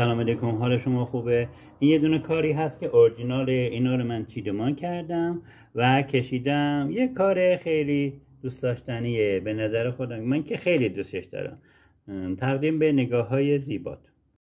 سلام علیکم حال شما خوبه این یه دونه کاری هست که اورجینال اینا رو من چیدمان کردم و کشیدم یه کار خیلی دوست داشتنیه به نظر خودم من که خیلی دوستش دارم تقدیم به نگاه های زیبات